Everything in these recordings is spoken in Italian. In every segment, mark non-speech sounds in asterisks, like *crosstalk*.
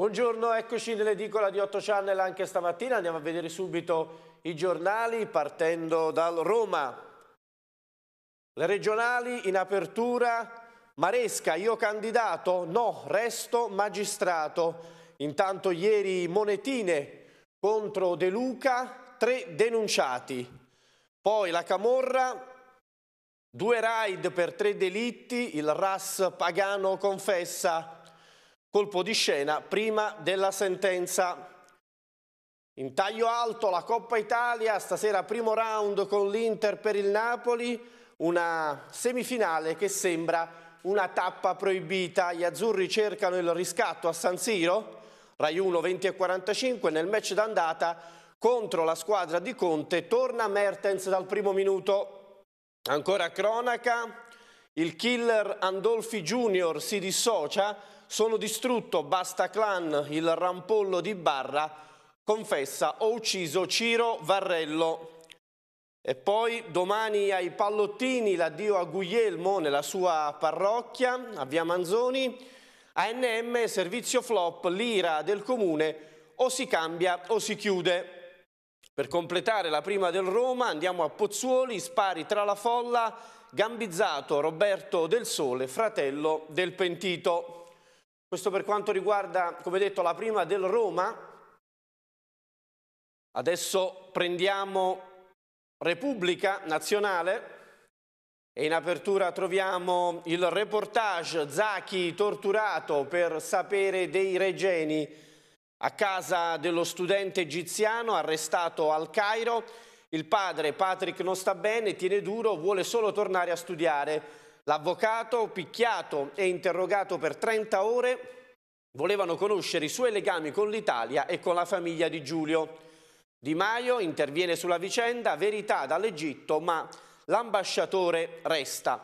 Buongiorno, eccoci nell'edicola di 8 Channel anche stamattina. Andiamo a vedere subito i giornali partendo dal Roma. Le regionali in apertura. Maresca, io candidato? No, resto magistrato. Intanto ieri monetine contro De Luca, tre denunciati. Poi la Camorra, due raid per tre delitti, il RAS Pagano confessa Colpo di scena prima della sentenza. In taglio alto la Coppa Italia, stasera primo round con l'Inter per il Napoli, una semifinale che sembra una tappa proibita. Gli azzurri cercano il riscatto a San Siro, Rai 1 20 e 45, nel match d'andata contro la squadra di Conte torna Mertens dal primo minuto. Ancora cronaca, il killer Andolfi Junior si dissocia sono distrutto, basta clan, il rampollo di Barra, confessa, ho ucciso Ciro Varrello. E poi domani ai pallottini l'addio a Guglielmo nella sua parrocchia a Via Manzoni, ANM servizio flop, l'ira del comune, o si cambia o si chiude. Per completare la prima del Roma andiamo a Pozzuoli, spari tra la folla, gambizzato Roberto Del Sole, fratello del pentito. Questo per quanto riguarda, come detto, la prima del Roma. Adesso prendiamo Repubblica Nazionale e in apertura troviamo il reportage Zacchi torturato per sapere dei regeni a casa dello studente egiziano arrestato al Cairo. Il padre Patrick non sta bene, tiene duro, vuole solo tornare a studiare. L'avvocato, picchiato e interrogato per 30 ore, volevano conoscere i suoi legami con l'Italia e con la famiglia di Giulio. Di Maio interviene sulla vicenda, verità dall'Egitto, ma l'ambasciatore resta.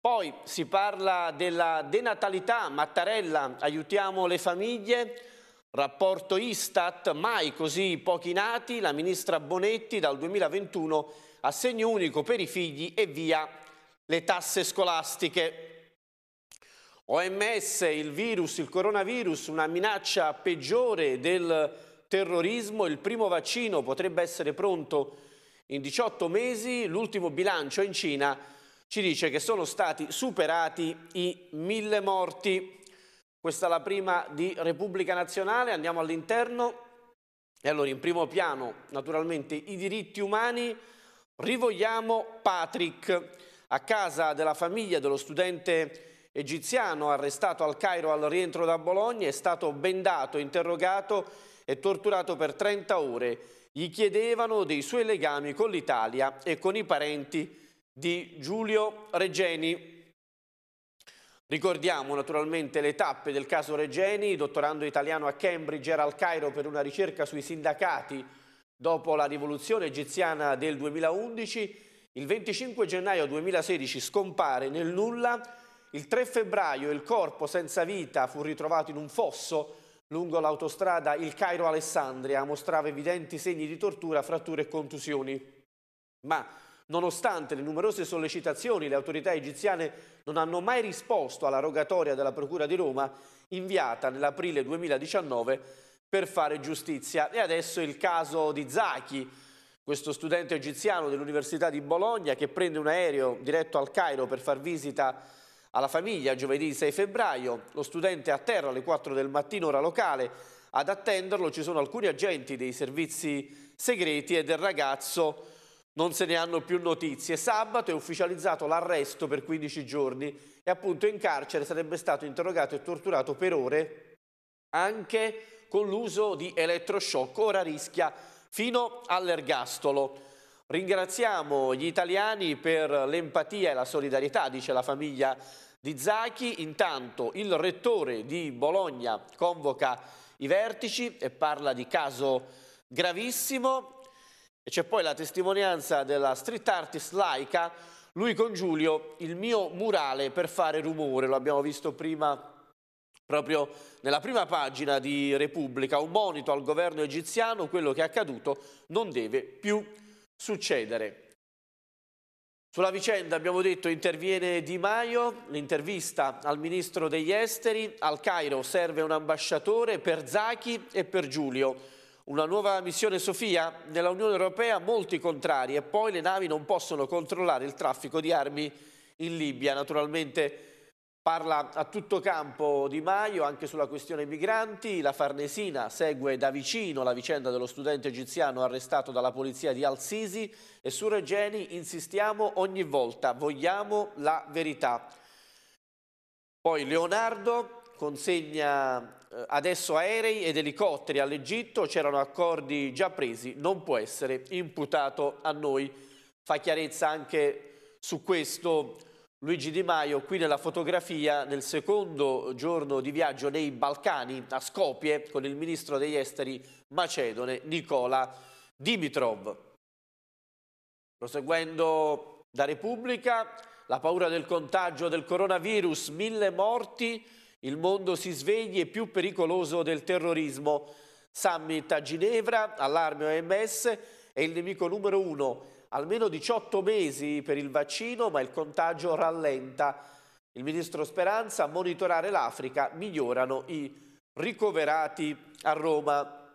Poi si parla della denatalità, Mattarella, aiutiamo le famiglie, rapporto Istat, mai così pochi nati, la ministra Bonetti dal 2021 assegno unico per i figli e via le tasse scolastiche. OMS, il virus, il coronavirus, una minaccia peggiore del terrorismo, il primo vaccino potrebbe essere pronto in 18 mesi, l'ultimo bilancio in Cina ci dice che sono stati superati i mille morti. Questa è la prima di Repubblica Nazionale, andiamo all'interno. E allora in primo piano naturalmente i diritti umani, rivogliamo Patrick a casa della famiglia dello studente egiziano arrestato al Cairo al rientro da Bologna, è stato bendato, interrogato e torturato per 30 ore. Gli chiedevano dei suoi legami con l'Italia e con i parenti di Giulio Regeni. Ricordiamo naturalmente le tappe del caso Regeni, dottorando italiano a Cambridge era al Cairo per una ricerca sui sindacati dopo la rivoluzione egiziana del 2011 il 25 gennaio 2016 scompare nel nulla, il 3 febbraio il corpo senza vita fu ritrovato in un fosso lungo l'autostrada Il Cairo-Alessandria, mostrava evidenti segni di tortura, fratture e contusioni. Ma nonostante le numerose sollecitazioni, le autorità egiziane non hanno mai risposto alla rogatoria della Procura di Roma inviata nell'aprile 2019 per fare giustizia. E adesso il caso di Zaki questo studente egiziano dell'Università di Bologna che prende un aereo diretto al Cairo per far visita alla famiglia giovedì 6 febbraio. Lo studente è a terra alle 4 del mattino, ora locale. Ad attenderlo ci sono alcuni agenti dei servizi segreti e del ragazzo non se ne hanno più notizie. Sabato è ufficializzato l'arresto per 15 giorni e appunto in carcere sarebbe stato interrogato e torturato per ore anche con l'uso di elettroshock. Ora rischia fino all'ergastolo. Ringraziamo gli italiani per l'empatia e la solidarietà, dice la famiglia di Zacchi. Intanto il rettore di Bologna convoca i vertici e parla di caso gravissimo. E c'è poi la testimonianza della street artist laica, lui con Giulio, il mio murale per fare rumore, lo abbiamo visto prima Proprio nella prima pagina di Repubblica, un monito al governo egiziano, quello che è accaduto non deve più succedere. Sulla vicenda, abbiamo detto, interviene Di Maio, l'intervista al ministro degli esteri, al Cairo serve un ambasciatore per Zaki e per Giulio. Una nuova missione Sofia? Nella Unione Europea molti contrari e poi le navi non possono controllare il traffico di armi in Libia. Naturalmente Parla a tutto campo Di Maio anche sulla questione migranti, la Farnesina segue da vicino la vicenda dello studente egiziano arrestato dalla polizia di Al-Sisi e su Regeni insistiamo ogni volta, vogliamo la verità. Poi Leonardo consegna eh, adesso aerei ed elicotteri all'Egitto, c'erano accordi già presi, non può essere imputato a noi. Fa chiarezza anche su questo Luigi Di Maio qui nella fotografia nel secondo giorno di viaggio nei Balcani a Skopje con il ministro degli esteri macedone Nicola Dimitrov. Proseguendo da Repubblica, la paura del contagio del coronavirus, mille morti, il mondo si svegli e più pericoloso del terrorismo. Summit a Ginevra, allarme OMS, è il nemico numero uno almeno 18 mesi per il vaccino, ma il contagio rallenta. Il ministro Speranza a monitorare l'Africa migliorano i ricoverati a Roma.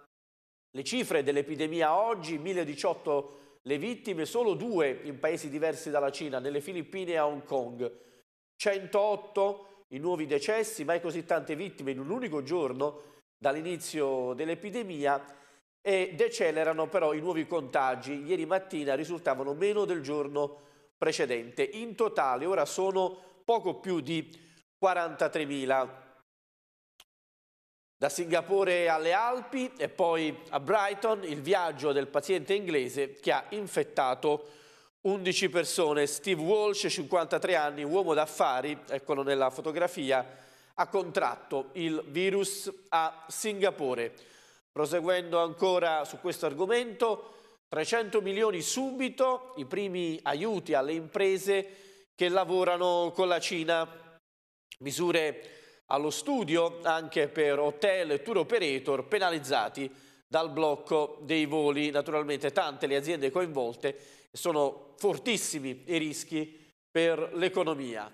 Le cifre dell'epidemia oggi, 1018 le vittime, solo due in paesi diversi dalla Cina, nelle Filippine e a Hong Kong. 108 i nuovi decessi, mai così tante vittime in un unico giorno dall'inizio dell'epidemia e decelerano però i nuovi contagi. Ieri mattina risultavano meno del giorno precedente. In totale ora sono poco più di 43.000. Da Singapore alle Alpi e poi a Brighton il viaggio del paziente inglese che ha infettato 11 persone. Steve Walsh, 53 anni, uomo d'affari, eccolo nella fotografia, ha contratto il virus a Singapore. Proseguendo ancora su questo argomento, 300 milioni subito, i primi aiuti alle imprese che lavorano con la Cina. Misure allo studio anche per hotel e tour operator penalizzati dal blocco dei voli. Naturalmente tante le aziende coinvolte sono fortissimi i rischi per l'economia.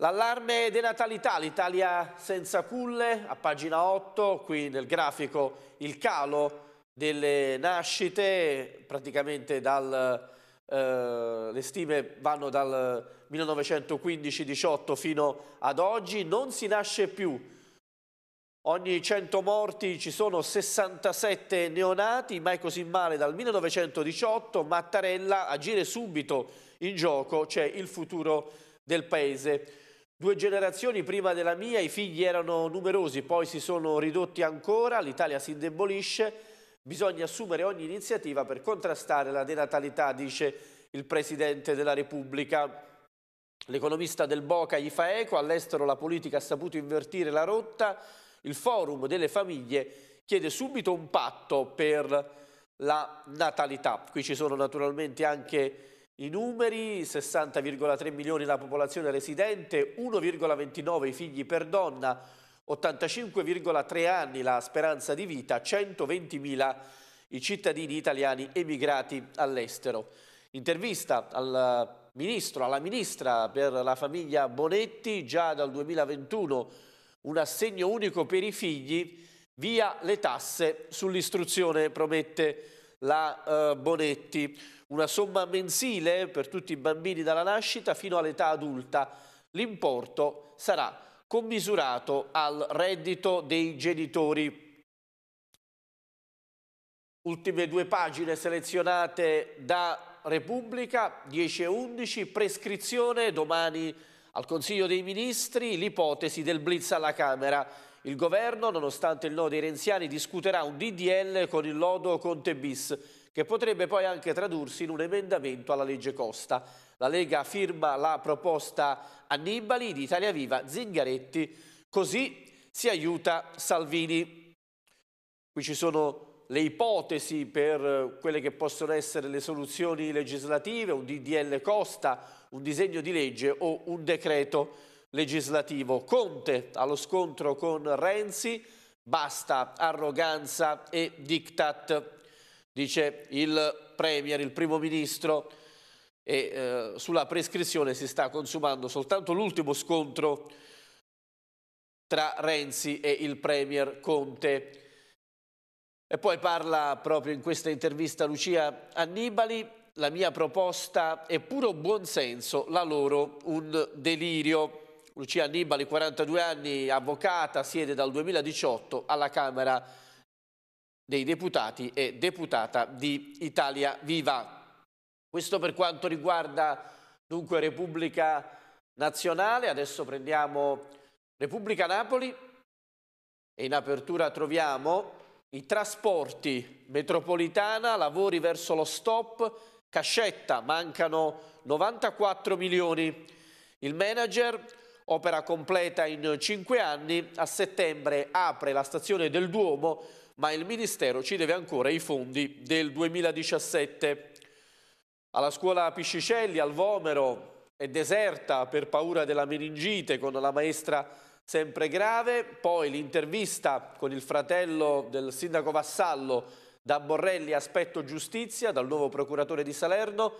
L'allarme denatalità, l'Italia senza culle, a pagina 8, qui nel grafico il calo delle nascite, praticamente dal, eh, le stime vanno dal 1915-18 fino ad oggi, non si nasce più. Ogni 100 morti ci sono 67 neonati, mai così male dal 1918, Mattarella agire subito in gioco, c'è cioè il futuro del paese. Due generazioni prima della mia i figli erano numerosi, poi si sono ridotti ancora, l'Italia si indebolisce, bisogna assumere ogni iniziativa per contrastare la denatalità, dice il Presidente della Repubblica. L'economista del Boca gli fa eco, all'estero la politica ha saputo invertire la rotta, il forum delle famiglie chiede subito un patto per la natalità. Qui ci sono naturalmente anche i numeri, 60,3 milioni la popolazione residente, 1,29 i figli per donna, 85,3 anni la speranza di vita, 120.000 i cittadini italiani emigrati all'estero. Intervista al ministro, alla ministra per la famiglia Bonetti, già dal 2021 un assegno unico per i figli, via le tasse sull'istruzione, promette la eh, Bonetti, una somma mensile per tutti i bambini dalla nascita fino all'età adulta. L'importo sarà commisurato al reddito dei genitori. Ultime due pagine selezionate da Repubblica, 10 e 11, prescrizione domani al Consiglio dei Ministri, l'ipotesi del blitz alla Camera. Il governo, nonostante il no dei renziani, discuterà un DDL con il lodo Conte bis, che potrebbe poi anche tradursi in un emendamento alla legge Costa. La Lega firma la proposta Annibali di Italia Viva Zingaretti, così si aiuta Salvini. Qui ci sono le ipotesi per quelle che possono essere le soluzioni legislative, un DDL Costa, un disegno di legge o un decreto legislativo. Conte allo scontro con Renzi, basta arroganza e diktat, dice il Premier, il Primo Ministro, e eh, sulla prescrizione si sta consumando soltanto l'ultimo scontro tra Renzi e il Premier Conte. E poi parla proprio in questa intervista Lucia Annibali, la mia proposta è puro buonsenso, la loro un delirio. Lucia Annibali, 42 anni, avvocata, siede dal 2018 alla Camera dei Deputati e deputata di Italia Viva. Questo per quanto riguarda dunque Repubblica Nazionale, adesso prendiamo Repubblica Napoli e in apertura troviamo i trasporti, metropolitana, lavori verso lo stop, cascetta, mancano 94 milioni. Il manager opera completa in cinque anni, a settembre apre la stazione del Duomo, ma il Ministero ci deve ancora i fondi del 2017. Alla scuola Piscicelli, al Vomero, è deserta per paura della meningite con la maestra sempre grave, poi l'intervista con il fratello del sindaco Vassallo da Borrelli Aspetto Giustizia, dal nuovo procuratore di Salerno,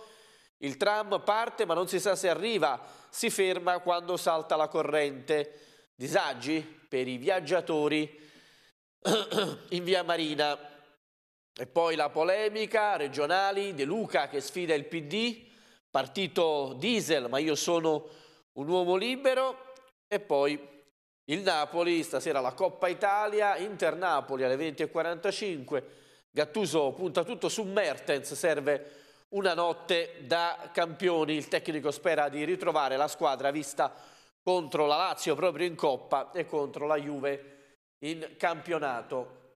il tram parte ma non si sa se arriva, si ferma quando salta la corrente. Disagi per i viaggiatori *clears throat* in via Marina. E poi la polemica regionali, De Luca che sfida il PD, partito diesel, ma io sono un uomo libero. E poi il Napoli, stasera la Coppa Italia, Inter Napoli alle 20.45. Gattuso punta tutto su Mertens, serve una notte da campioni, il tecnico spera di ritrovare la squadra vista contro la Lazio proprio in Coppa e contro la Juve in campionato.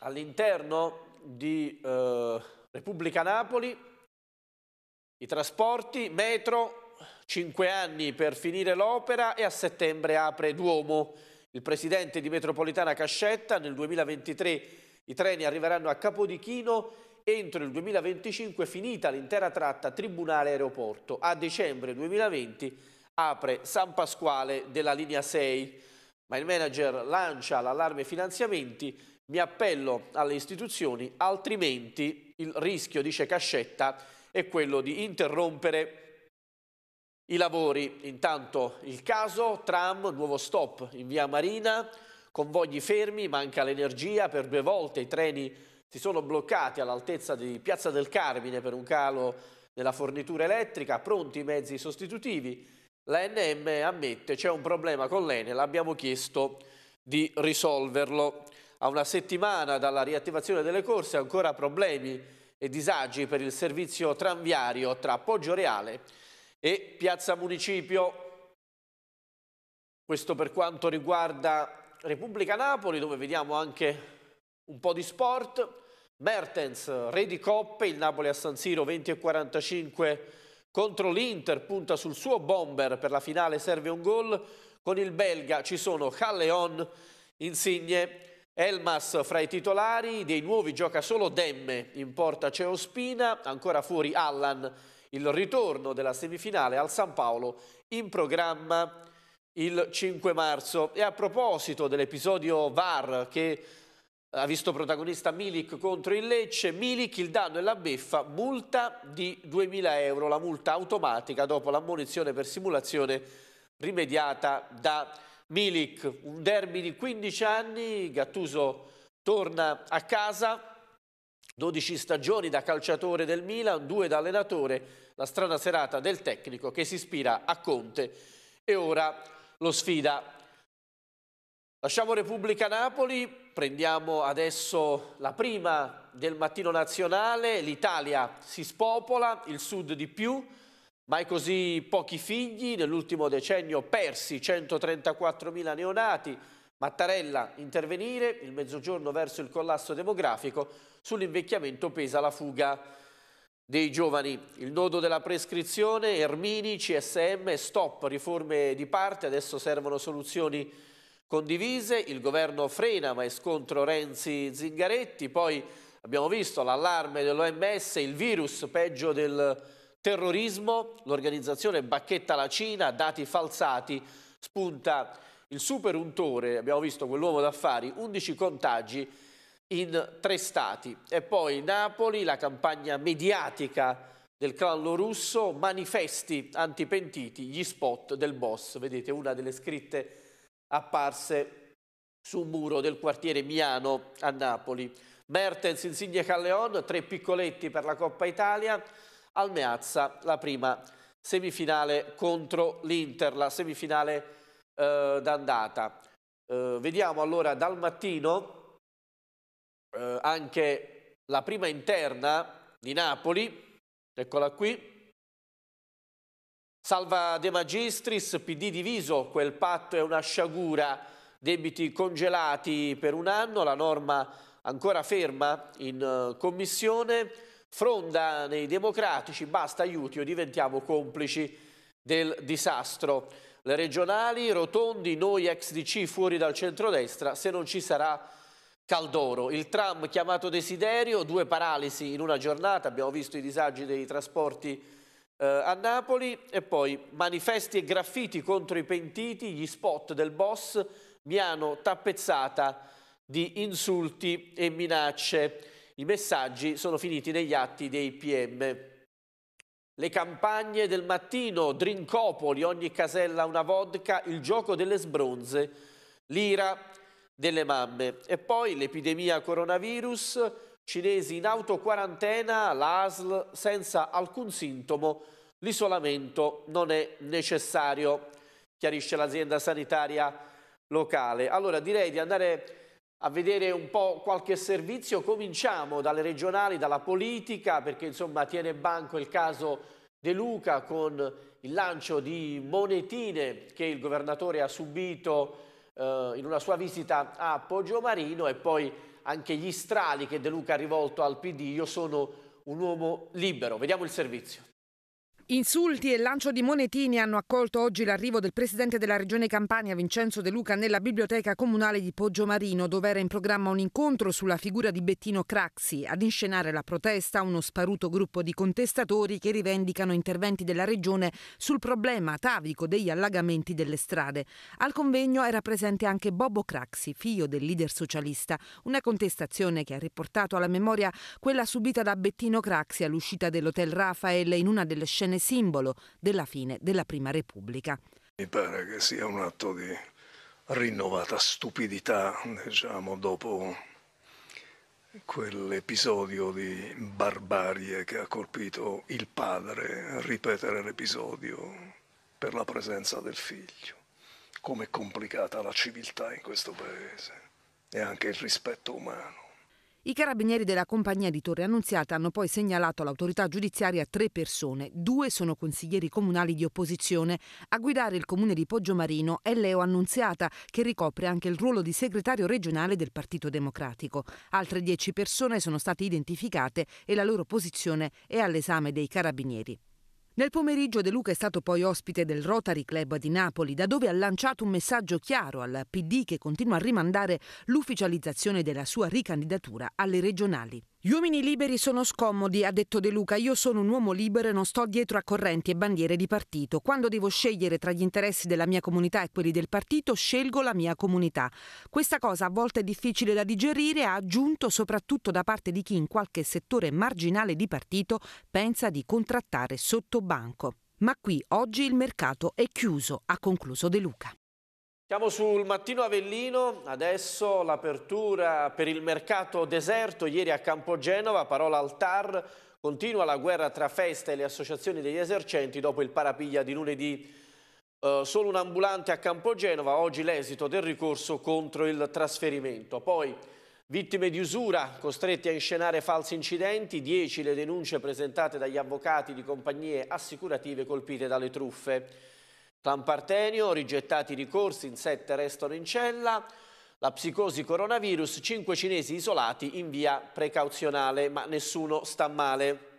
All'interno di eh, Repubblica Napoli, i trasporti, metro, 5 anni per finire l'opera e a settembre apre Duomo. Il presidente di Metropolitana Cascetta nel 2023 i treni arriveranno a Capodichino entro il 2025 finita l'intera tratta Tribunale-Aeroporto. A dicembre 2020 apre San Pasquale della linea 6, ma il manager lancia l'allarme finanziamenti, mi appello alle istituzioni, altrimenti il rischio, dice Cascetta, è quello di interrompere i lavori. Intanto il caso, tram, nuovo stop in via Marina, convogli fermi, manca l'energia per due volte, i treni si sono bloccati all'altezza di Piazza del Carmine per un calo della fornitura elettrica, pronti i mezzi sostitutivi. L'ANM ammette c'è un problema con l'Enel, abbiamo chiesto di risolverlo. A una settimana dalla riattivazione delle corse ancora problemi e disagi per il servizio tranviario tra Poggio Reale e Piazza Municipio. Questo per quanto riguarda Repubblica Napoli, dove vediamo anche un po' di sport. Mertens, re di coppe, il Napoli a San Siro 20-45 e contro l'Inter, punta sul suo bomber, per la finale serve un gol, con il belga ci sono Calleon, Insigne, Elmas fra i titolari, dei nuovi gioca solo Demme, in porta c'è Ospina, ancora fuori Allan, il ritorno della semifinale al San Paolo in programma il 5 marzo. E a proposito dell'episodio VAR che ha visto protagonista Milik contro il Lecce, Milik il danno e la beffa, multa di 2.000 euro, la multa automatica dopo l'ammunizione per simulazione rimediata da Milik. Un derby di 15 anni, Gattuso torna a casa, 12 stagioni da calciatore del Milan, 2 da allenatore, la strana serata del tecnico che si ispira a Conte e ora lo sfida. Lasciamo Repubblica Napoli, Prendiamo adesso la prima del mattino nazionale, l'Italia si spopola, il sud di più, mai così pochi figli, nell'ultimo decennio persi 134.000 neonati, Mattarella intervenire, il mezzogiorno verso il collasso demografico, sull'invecchiamento pesa la fuga dei giovani. Il nodo della prescrizione, Ermini, CSM, stop, riforme di parte, adesso servono soluzioni condivise, il governo frena ma è scontro Renzi-Zingaretti, poi abbiamo visto l'allarme dell'OMS, il virus peggio del terrorismo, l'organizzazione bacchetta la Cina, dati falsati, spunta il super untore, abbiamo visto quell'uomo d'affari, 11 contagi in tre stati. E poi Napoli, la campagna mediatica del crollo russo, manifesti antipentiti, gli spot del boss, vedete una delle scritte apparse su un muro del quartiere Miano a Napoli. Mertens, Insigne Calleon, tre piccoletti per la Coppa Italia, Almeazza la prima semifinale contro l'Inter, la semifinale eh, d'andata. Eh, vediamo allora dal mattino eh, anche la prima interna di Napoli, eccola qui, Salva De Magistris, PD diviso, quel patto è una sciagura, debiti congelati per un anno, la norma ancora ferma in eh, commissione, fronda nei democratici, basta aiuti o diventiamo complici del disastro. Le regionali, rotondi, noi ex DC fuori dal centrodestra, se non ci sarà Caldoro. Il tram chiamato Desiderio, due paralisi in una giornata, abbiamo visto i disagi dei trasporti eh, a Napoli e poi manifesti e graffiti contro i pentiti, gli spot del boss, Miano tappezzata di insulti e minacce. I messaggi sono finiti negli atti dei PM. Le campagne del mattino, Drincopoli, ogni casella una vodka, il gioco delle sbronze, l'ira delle mamme. E poi l'epidemia coronavirus, Cinesi in autoquarantena, l'ASL senza alcun sintomo, l'isolamento non è necessario, chiarisce l'azienda sanitaria locale. Allora direi di andare a vedere un po' qualche servizio. Cominciamo dalle regionali, dalla politica, perché insomma tiene banco il caso De Luca con il lancio di monetine che il governatore ha subito eh, in una sua visita a Poggiomarino e poi anche gli strali che De Luca ha rivolto al PD, io sono un uomo libero. Vediamo il servizio. Insulti e lancio di monetini hanno accolto oggi l'arrivo del presidente della regione Campania Vincenzo De Luca nella biblioteca comunale di Poggio Marino, dove era in programma un incontro sulla figura di Bettino Craxi. Ad inscenare la protesta uno sparuto gruppo di contestatori che rivendicano interventi della regione sul problema atavico degli allagamenti delle strade. Al convegno era presente anche Bobo Craxi, figlio del leader socialista, una contestazione che ha riportato alla memoria quella subita da Bettino Craxi all'uscita dell'hotel Rafael in una delle scene espressione simbolo della fine della Prima Repubblica. Mi pare che sia un atto di rinnovata stupidità, diciamo, dopo quell'episodio di barbarie che ha colpito il padre, ripetere l'episodio per la presenza del figlio. Com'è complicata la civiltà in questo paese e anche il rispetto umano. I carabinieri della compagnia di Torre Annunziata hanno poi segnalato all'autorità giudiziaria tre persone, due sono consiglieri comunali di opposizione. A guidare il comune di Poggio Marino è Leo Annunziata, che ricopre anche il ruolo di segretario regionale del Partito Democratico. Altre dieci persone sono state identificate e la loro posizione è all'esame dei carabinieri. Nel pomeriggio De Luca è stato poi ospite del Rotary Club di Napoli, da dove ha lanciato un messaggio chiaro al PD che continua a rimandare l'ufficializzazione della sua ricandidatura alle regionali. Gli uomini liberi sono scomodi, ha detto De Luca. Io sono un uomo libero e non sto dietro a correnti e bandiere di partito. Quando devo scegliere tra gli interessi della mia comunità e quelli del partito, scelgo la mia comunità. Questa cosa a volte è difficile da digerire, ha aggiunto soprattutto da parte di chi in qualche settore marginale di partito pensa di contrattare sotto banco. Ma qui oggi il mercato è chiuso, ha concluso De Luca. Siamo sul mattino Avellino, adesso l'apertura per il mercato deserto, ieri a Campogenova, parola al TAR, continua la guerra tra festa e le associazioni degli esercenti dopo il parapiglia di lunedì. Eh, solo un ambulante a Campogenova, oggi l'esito del ricorso contro il trasferimento. Poi vittime di usura, costretti a inscenare falsi incidenti, 10 le denunce presentate dagli avvocati di compagnie assicurative colpite dalle truffe. Partenio, rigettati i ricorsi, in sette restano in cella. La psicosi coronavirus, cinque cinesi isolati in via precauzionale, ma nessuno sta male.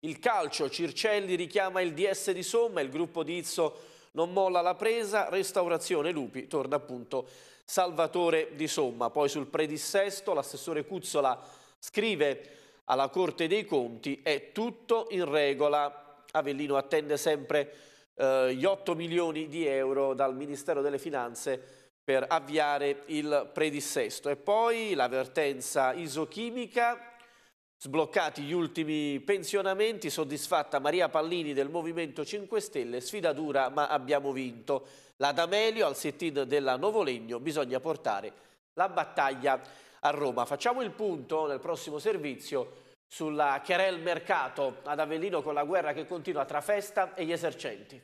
Il calcio, Circelli richiama il DS di Somma, il gruppo di Izzo non molla la presa, restaurazione Lupi, torna appunto Salvatore di Somma. Poi sul predissesto l'assessore Cuzzola scrive alla Corte dei Conti è tutto in regola. Avellino attende sempre eh, gli 8 milioni di euro dal Ministero delle Finanze per avviare il predissesto. E poi l'avvertenza isochimica, sbloccati gli ultimi pensionamenti, soddisfatta Maria Pallini del Movimento 5 Stelle, sfida dura ma abbiamo vinto. La D'Amelio al sit-in della Novolegno, bisogna portare la battaglia a Roma. Facciamo il punto nel prossimo servizio sulla Cherel Mercato ad Avellino con la guerra che continua tra festa e gli esercenti.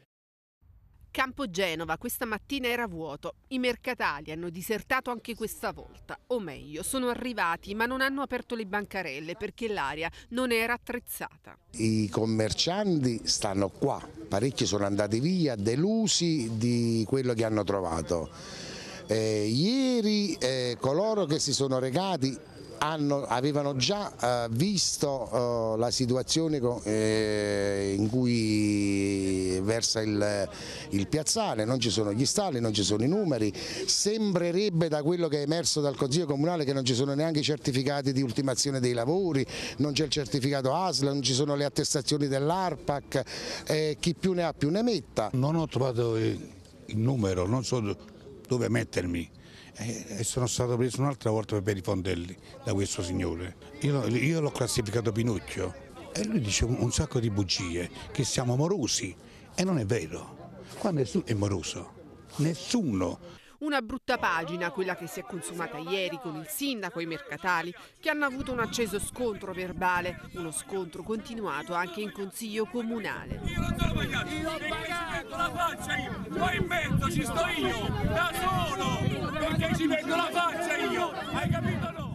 Campo Genova questa mattina era vuoto. I mercatali hanno disertato anche questa volta. O meglio, sono arrivati ma non hanno aperto le bancarelle perché l'area non era attrezzata. I commercianti stanno qua, parecchi sono andati via delusi di quello che hanno trovato. Eh, ieri eh, coloro che si sono recati hanno, avevano già eh, visto eh, la situazione con, eh, in cui versa il, il, piazzale, non ci sono gli stalli, non ci sono i numeri, sembrerebbe da quello che è emerso dal Consiglio Comunale che non ci sono neanche i certificati di ultimazione dei lavori, non c'è il certificato ASL, non ci sono le attestazioni dell'ARPAC, eh, chi più ne ha più ne metta. Non ho trovato il numero, non so dove mettermi e eh, eh, sono stato preso un'altra volta per i fondelli da questo signore. Io, io l'ho classificato Pinocchio e lui dice un sacco di bugie, che siamo morosi e non è vero. Qua nessuno è moroso, nessuno. Una brutta pagina, quella che si è consumata ieri con il sindaco e i mercatali, che hanno avuto un acceso scontro verbale, uno scontro continuato anche in consiglio comunale. Io ho pagato, io ho pagato la faccia io, poi in ci sto io, da solo, perché ci metto la faccia io, hai capito no?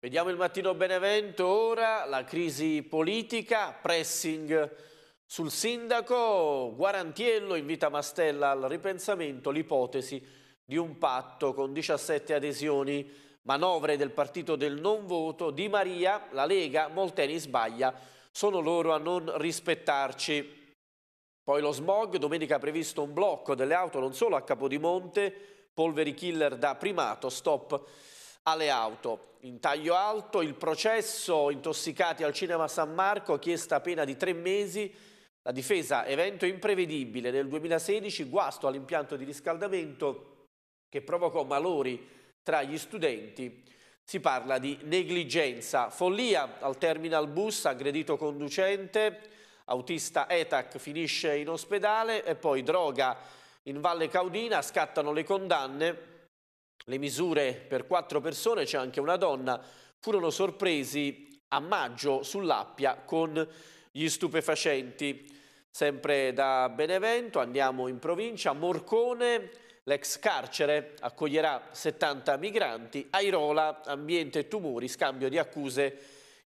Vediamo il mattino Benevento, ora la crisi politica, pressing sul sindaco, Guarantiello invita Mastella al ripensamento, l'ipotesi di un patto con 17 adesioni. Manovre del partito del non voto, Di Maria, la Lega, Molteni sbaglia, sono loro a non rispettarci. Poi lo smog, domenica previsto un blocco delle auto non solo a Capodimonte, polveri killer da primato, stop alle auto. In taglio alto il processo, intossicati al cinema San Marco, chiesta pena di tre mesi, la difesa evento imprevedibile nel 2016, guasto all'impianto di riscaldamento, che provocò malori tra gli studenti. Si parla di negligenza, follia al terminal bus, aggredito conducente, autista ETAC finisce in ospedale e poi droga in Valle Caudina, scattano le condanne, le misure per quattro persone, c'è anche una donna, furono sorpresi a maggio sull'Appia con gli stupefacenti. Sempre da Benevento andiamo in provincia, Morcone, L'ex carcere accoglierà 70 migranti, Airola, ambiente e tumori, scambio di accuse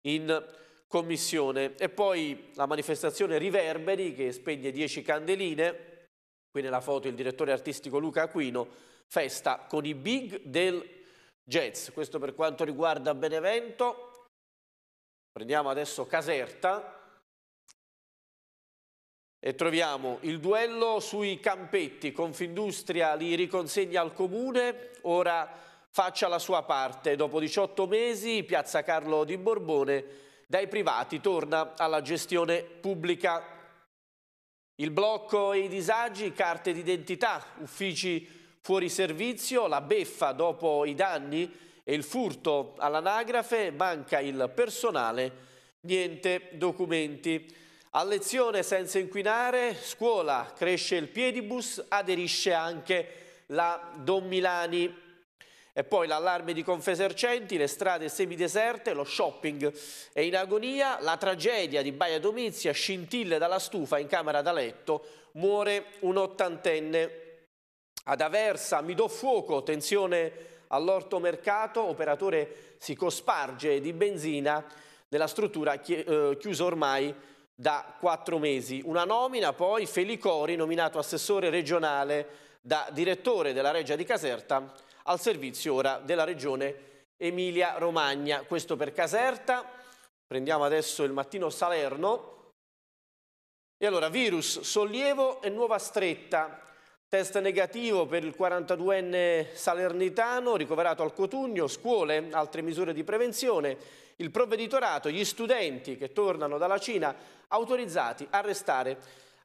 in commissione. E poi la manifestazione Riverberi che spegne 10 candeline, qui nella foto il direttore artistico Luca Aquino, festa con i big del jazz. Questo per quanto riguarda Benevento. Prendiamo adesso Caserta, e troviamo il duello sui campetti, Confindustria li riconsegna al Comune, ora faccia la sua parte. Dopo 18 mesi Piazza Carlo di Borbone dai privati torna alla gestione pubblica. Il blocco e i disagi, carte d'identità, uffici fuori servizio, la beffa dopo i danni e il furto all'anagrafe, manca il personale, niente documenti. A lezione senza inquinare, scuola, cresce il piedibus, aderisce anche la Don Milani. E poi l'allarme di Confesercenti, le strade semideserte, lo shopping è in agonia, la tragedia di Baia Domizia, scintille dalla stufa in camera da letto, muore un ottantenne. Ad Aversa, mi do fuoco, tensione all'orto mercato, operatore si cosparge di benzina nella struttura eh, chiusa ormai da quattro mesi. Una nomina poi Felicori, nominato assessore regionale da direttore della Regia di Caserta al servizio ora della Regione Emilia-Romagna. Questo per Caserta. Prendiamo adesso il mattino Salerno. E allora, virus, sollievo e nuova stretta. Test negativo per il 42enne salernitano ricoverato al Cotugno, scuole, altre misure di prevenzione il provveditorato, gli studenti che tornano dalla Cina autorizzati a restare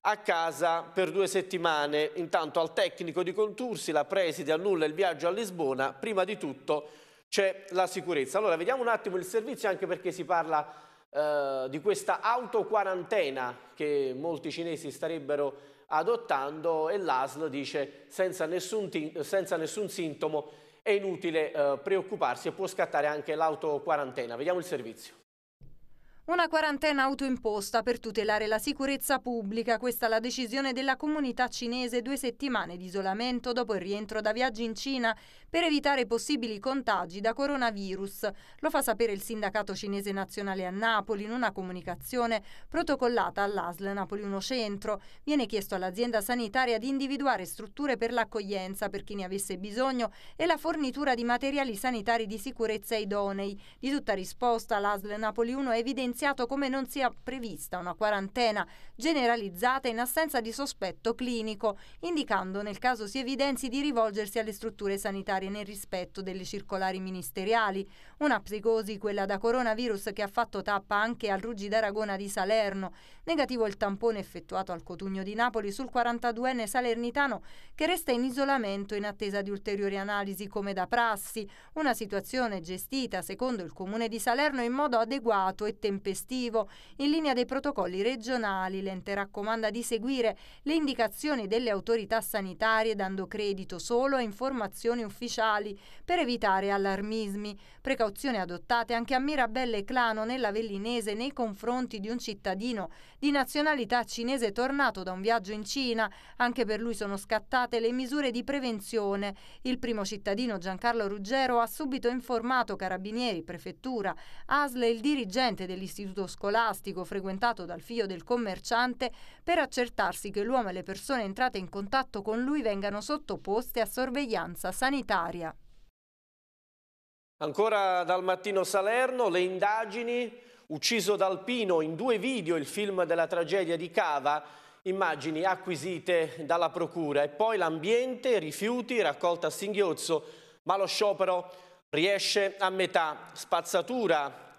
a casa per due settimane. Intanto al tecnico di Contursi la preside annulla il viaggio a Lisbona, prima di tutto c'è la sicurezza. Allora vediamo un attimo il servizio anche perché si parla eh, di questa autoquarantena che molti cinesi starebbero adottando e l'ASL dice senza nessun, senza nessun sintomo è inutile eh, preoccuparsi e può scattare anche l'autoquarantena. Vediamo il servizio. Una quarantena autoimposta per tutelare la sicurezza pubblica, questa è la decisione della comunità cinese due settimane di isolamento dopo il rientro da viaggi in Cina per evitare possibili contagi da coronavirus. Lo fa sapere il sindacato cinese nazionale a Napoli in una comunicazione protocollata all'ASL Napoli 1 Centro. Viene chiesto all'azienda sanitaria di individuare strutture per l'accoglienza per chi ne avesse bisogno e la fornitura di materiali sanitari di sicurezza idonei. Di tutta risposta l'ASL Napoli 1 è evidente evidenziato come non sia prevista una quarantena generalizzata in assenza di sospetto clinico, indicando nel caso si evidenzi di rivolgersi alle strutture sanitarie nel rispetto delle circolari ministeriali. Una psicosi, quella da coronavirus, che ha fatto tappa anche al Ruggi d'Aragona di Salerno. Negativo il tampone effettuato al Cotugno di Napoli sul 42enne salernitano che resta in isolamento in attesa di ulteriori analisi come da prassi, una situazione gestita secondo il Comune di Salerno in modo adeguato e tempestivo tempestivo. In linea dei protocolli regionali, l'ente raccomanda di seguire le indicazioni delle autorità sanitarie dando credito solo a informazioni ufficiali per evitare allarmismi. Precauzioni adottate anche a Mirabelle Clano nella Vellinese nei confronti di un cittadino di nazionalità cinese tornato da un viaggio in Cina. Anche per lui sono scattate le misure di prevenzione. Il primo cittadino Giancarlo Ruggero ha subito informato Carabinieri, Prefettura, Asle e il dirigente dell'istituto l'istituto scolastico frequentato dal figlio del commerciante per accertarsi che l'uomo e le persone entrate in contatto con lui vengano sottoposte a sorveglianza sanitaria. Ancora dal mattino Salerno, le indagini, ucciso da Alpino in due video il film della tragedia di Cava, immagini acquisite dalla procura e poi l'ambiente, rifiuti, raccolta a singhiozzo, ma lo sciopero riesce a metà, spazzatura,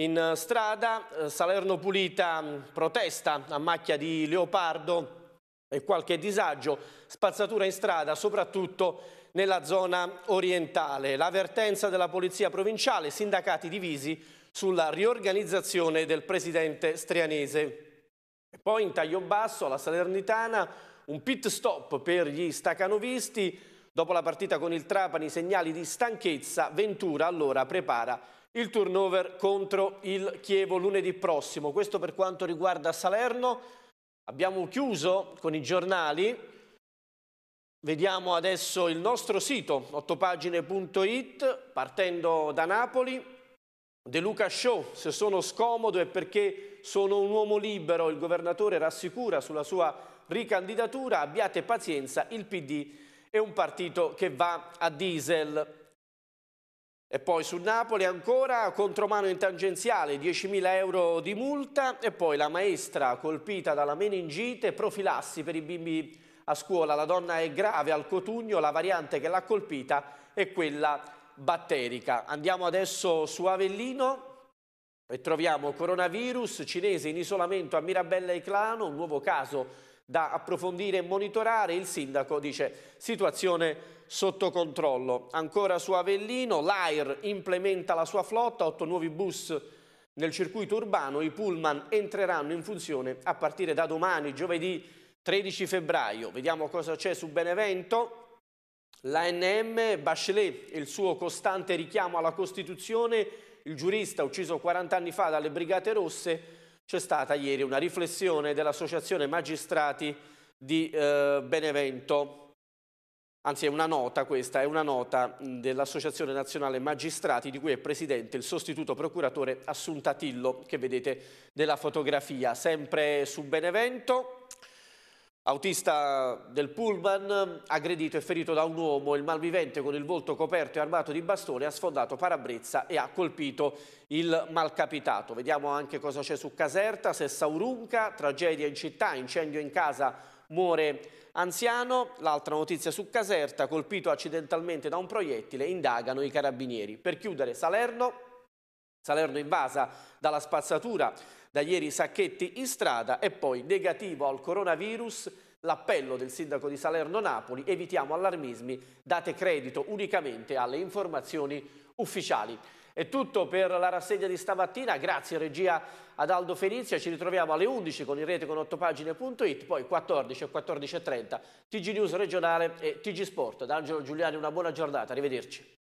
in eh, strada eh, Salerno Pulita mm, protesta a macchia di leopardo e qualche disagio, spazzatura in strada soprattutto nella zona orientale. L'avvertenza della Polizia Provinciale, sindacati divisi sulla riorganizzazione del presidente strianese. E poi in taglio basso alla Salernitana un pit stop per gli stacanovisti. Dopo la partita con il Trapani segnali di stanchezza, Ventura allora prepara il turnover contro il Chievo lunedì prossimo. Questo per quanto riguarda Salerno. Abbiamo chiuso con i giornali. Vediamo adesso il nostro sito, ottopagine.it, partendo da Napoli. De Luca Show, se sono scomodo è perché sono un uomo libero, il governatore rassicura sulla sua ricandidatura, abbiate pazienza, il PD è un partito che va a diesel. E poi su Napoli ancora contromano in tangenziale, 10.000 euro di multa e poi la maestra colpita dalla meningite, profilassi per i bimbi a scuola. La donna è grave al cotugno, la variante che l'ha colpita è quella batterica. Andiamo adesso su Avellino e troviamo coronavirus cinese in isolamento a Mirabella e Clano, un nuovo caso da approfondire e monitorare, il sindaco dice situazione sotto controllo. Ancora su Avellino, l'AIR implementa la sua flotta, otto nuovi bus nel circuito urbano, i pullman entreranno in funzione a partire da domani, giovedì 13 febbraio. Vediamo cosa c'è su Benevento. L'ANM Bachelet, il suo costante richiamo alla Costituzione, il giurista ucciso 40 anni fa dalle Brigate Rosse, c'è stata ieri una riflessione dell'Associazione Magistrati di eh, Benevento, anzi è una nota questa, è una nota dell'Associazione Nazionale Magistrati di cui è presidente il sostituto procuratore Assuntatillo che vedete nella fotografia, sempre su Benevento. Autista del pullman, aggredito e ferito da un uomo, il malvivente con il volto coperto e armato di bastone ha sfondato parabrezza e ha colpito il malcapitato. Vediamo anche cosa c'è su Caserta, Sessaurunca, tragedia in città, incendio in casa, muore anziano. L'altra notizia su Caserta, colpito accidentalmente da un proiettile, indagano i carabinieri. Per chiudere, Salerno, Salerno invasa dalla spazzatura, da ieri sacchetti in strada e poi negativo al coronavirus l'appello del sindaco di Salerno Napoli evitiamo allarmismi, date credito unicamente alle informazioni ufficiali. È tutto per la rassegna di stamattina, grazie regia ad Aldo Fenizia, ci ritroviamo alle 11 con il rete con 8pagine.it, poi 14 e 14.30 TG News regionale e TG Sport. Da Angelo Giuliani una buona giornata, arrivederci.